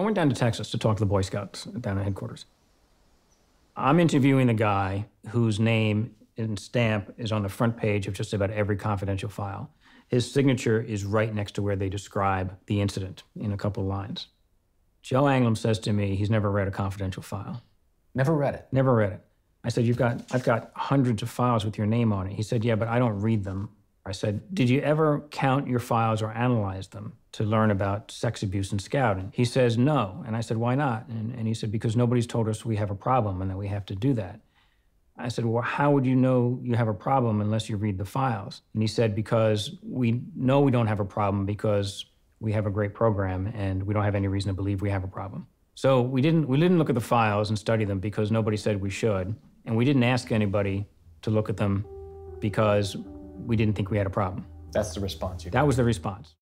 I went down to Texas to talk to the Boy Scouts down at headquarters. I'm interviewing the guy whose name and stamp is on the front page of just about every confidential file. His signature is right next to where they describe the incident in a couple of lines. Joe Anglem says to me he's never read a confidential file. Never read it. Never read it. I said, You've got I've got hundreds of files with your name on it. He said, Yeah, but I don't read them. I said, Did you ever count your files or analyze them to learn about sex abuse and scouting? He says, No. And I said, Why not? And, and he said, Because nobody's told us we have a problem and that we have to do that. I said, Well, how would you know you have a problem unless you read the files? And he said, Because we know we don't have a problem because we have a great program and we don't have any reason to believe we have a problem. So we didn't, we didn't look at the files and study them because nobody said we should. And we didn't ask anybody to look at them because we didn't think we had a problem. That's the response. that was the response.